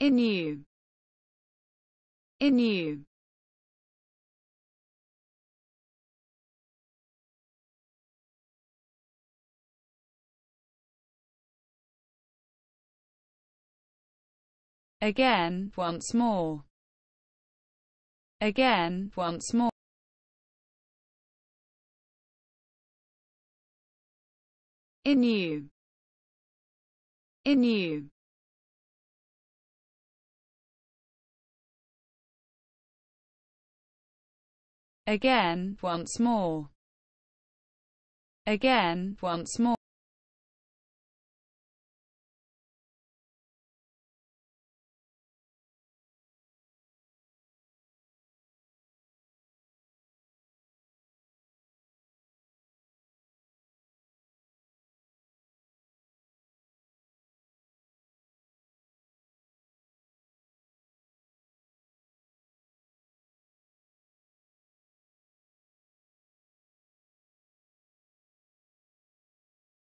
in you in you again once more again once more in you in you again, once more, again, once more.